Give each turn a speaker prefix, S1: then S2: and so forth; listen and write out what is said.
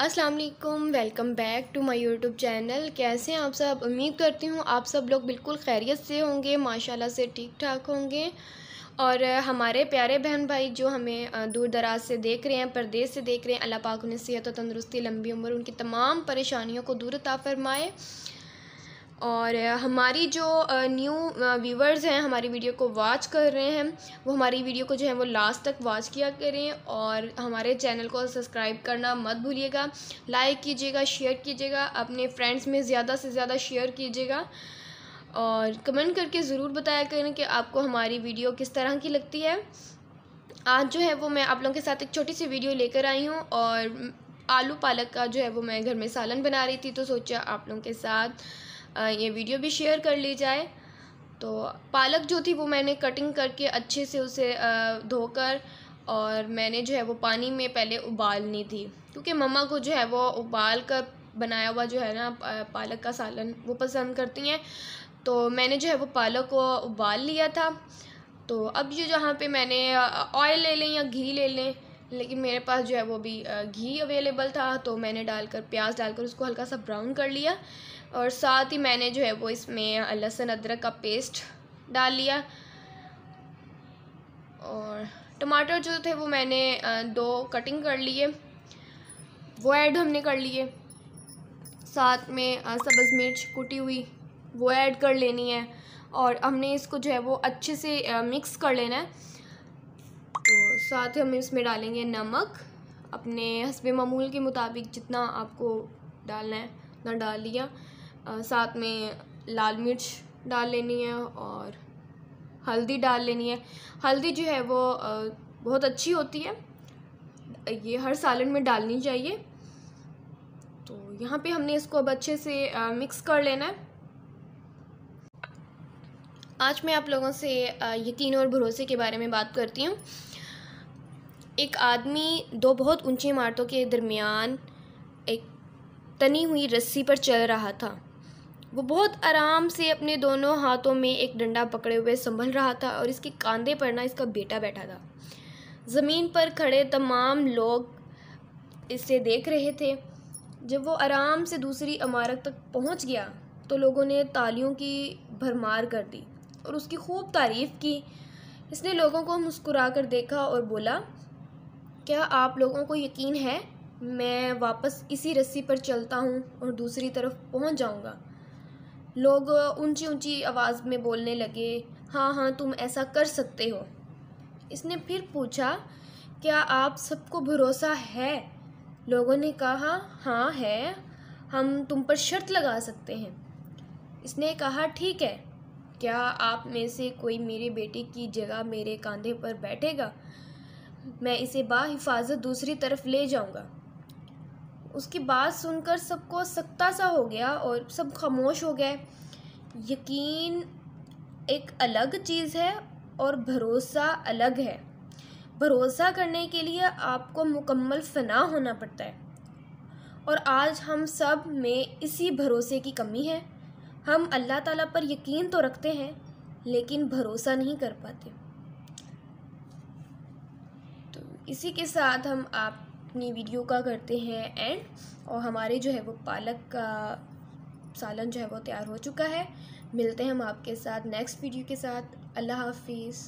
S1: Aslam welcome back to my YouTube channel कैसे हैं आप सब उम्मीद करती हूँ आप सब लोग बिल्कुल खैरियत से होंगे माशाल्लाह से ठीक ठाक होंगे और हमारे प्यारे बहन भाई जो हमें दूर दराज से देख रहे हैं परदेश से देख रहे हैं अल्लाह पाक उन्हें सेहत और तंदरुस्ती लंबी उम्र उनकी तमाम परेशानियों को दूर ताफ़रमाए फरमाए और हमारी जो न्यू व्यूवर्स हैं हमारी वीडियो को वॉच कर रहे हैं वो हमारी वीडियो को जो है वो लास्ट तक वॉच किया करें और हमारे चैनल को सब्सक्राइब करना मत भूलिएगा लाइक कीजिएगा शेयर कीजिएगा अपने फ्रेंड्स में ज़्यादा से ज़्यादा शेयर कीजिएगा और कमेंट करके ज़रूर बताया करें कि आपको हमारी वीडियो किस तरह की लगती है आज जो है वो मैं आप लोगों के साथ एक छोटी सी वीडियो लेकर आई हूँ और आलू पालक का जो है वो मैं घर में सालन बना रही थी तो सोचा आप लोगों के साथ ये वीडियो भी शेयर कर ली जाए तो पालक जो थी वो मैंने कटिंग करके अच्छे से उसे धोकर और मैंने जो है वो पानी में पहले उबालनी थी क्योंकि मम्मा को जो है वो उबाल कर बनाया हुआ जो है ना पालक का सालन वो पसंद करती हैं तो मैंने जो है वो पालक को उबाल लिया था तो अब ये जहाँ पे मैंने ऑयल ले लें या घी ले लें लेकिन मेरे पास जो है वो भी घी अवेलेबल था तो मैंने डालकर प्याज डालकर उसको हल्का सा ब्राउन कर लिया और साथ ही मैंने जो है वो इसमें लहसुन अदरक का पेस्ट डाल लिया और टमाटर जो थे वो मैंने दो कटिंग कर लिए वो ऐड हमने कर लिए साथ में सब्ज़ मिर्च कुटी हुई वो ऐड कर लेनी है और हमने इसको जो है वो अच्छे से मिक्स कर लेना है तो साथ ही हम इसमें डालेंगे नमक अपने हसब ममूल के मुताबिक जितना आपको डालना है उतना डाल लिया साथ में लाल मिर्च डाल लेनी है और हल्दी डाल लेनी है हल्दी जो है वो बहुत अच्छी होती है ये हर सालन में डालनी चाहिए तो यहाँ पे हमने इसको अब अच्छे से मिक्स कर लेना है आज मैं आप लोगों से यकीन और भरोसे के बारे में बात करती हूँ एक आदमी दो बहुत ऊंची इमारतों के दरमियान एक तनी हुई रस्सी पर चल रहा था वो बहुत आराम से अपने दोनों हाथों में एक डंडा पकड़े हुए संभल रहा था और इसके कांधे पर ना इसका बेटा बैठा था ज़मीन पर खड़े तमाम लोग इसे देख रहे थे जब वो आराम से दूसरी इमारत तक पहुंच गया तो लोगों ने तालियों की भरमार कर दी और उसकी खूब तारीफ़ की इसने लोगों को मुस्कुरा कर देखा और बोला क्या आप लोगों को यकीन है मैं वापस इसी रस्सी पर चलता हूँ और दूसरी तरफ पहुँच जाऊँगा लोग ऊंची ऊंची आवाज़ में बोलने लगे हाँ हाँ तुम ऐसा कर सकते हो इसने फिर पूछा क्या आप सबको भरोसा है लोगों ने कहा हाँ है हम तुम पर शर्त लगा सकते हैं इसने कहा ठीक है क्या आप में से कोई मेरे बेटे की जगह मेरे कंधे पर बैठेगा मैं इसे बाहिफाजत दूसरी तरफ ले जाऊंगा उसकी बात सुनकर सबको सख्ता सा हो गया और सब खामोश हो गए यकीन एक अलग चीज़ है और भरोसा अलग है भरोसा करने के लिए आपको मुकम्मल फना होना पड़ता है और आज हम सब में इसी भरोसे की कमी है हम अल्लाह ताला पर यकीन तो रखते हैं लेकिन भरोसा नहीं कर पाते तो इसी के साथ हम आप अपनी वीडियो का करते हैं एंड और हमारे जो है वो पालक का सालन जो है वो तैयार हो चुका है मिलते हैं हम आपके साथ नेक्स्ट वीडियो के साथ अल्लाह हाफिज़